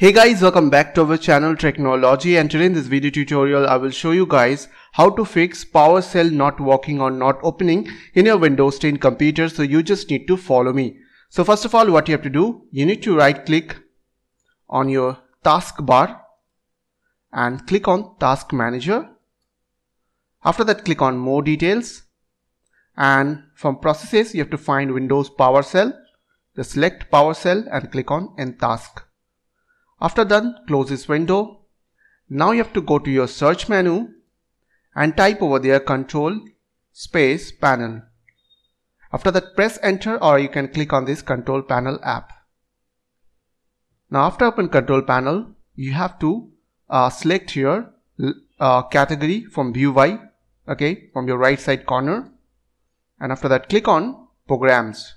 Hey guys welcome back to our channel Technology and today in this video tutorial I will show you guys how to fix PowerShell not working or not opening in your Windows 10 computer so you just need to follow me. So first of all what you have to do you need to right click on your taskbar and click on task manager. After that click on more details and from processes you have to find Windows PowerShell. Just select PowerShell and click on end task. After that, close this window. Now you have to go to your search menu and type over there control space panel. After that press enter or you can click on this control panel app. Now after open control panel, you have to uh, select your uh, category from view by, okay, from your right side corner. And after that click on programs.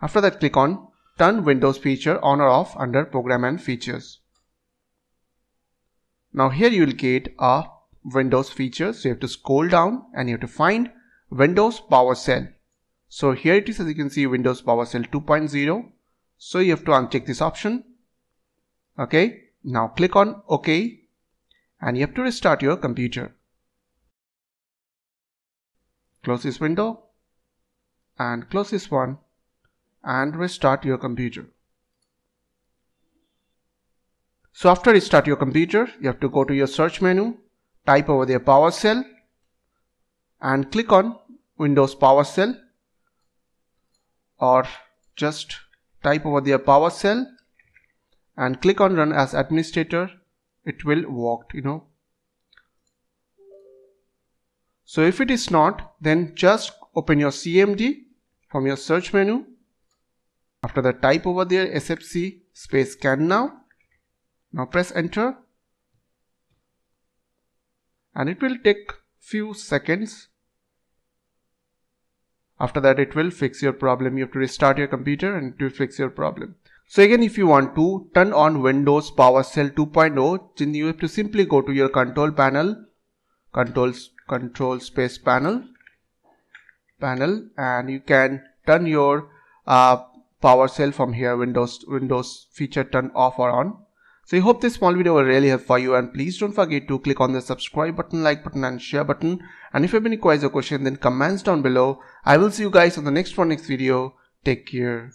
After that click on turn Windows feature on or off under Program and Features. Now here you will get a Windows feature. So you have to scroll down and you have to find Windows Power cell. So here it is as you can see Windows Power cell 2.0. So you have to uncheck this option. Okay. Now click on OK and you have to restart your computer. Close this window and close this one and restart your computer. So after you your computer, you have to go to your search menu, type over there PowerShell and click on Windows PowerShell or just type over there PowerShell and click on run as administrator. It will work, you know. So if it is not, then just open your CMD from your search menu after the type over there SFC space scan now. Now press enter and it will take few seconds. After that it will fix your problem. You have to restart your computer and to fix your problem. So again if you want to turn on Windows PowerShell 2.0 then you have to simply go to your control panel controls control space panel panel and you can turn your uh, PowerShell from here Windows Windows feature turned off or on. So I hope this small video will really help for you and please don't forget to click on the subscribe button, like button and share button and if you have any queries or question then comments down below. I will see you guys on the next one next video. Take care.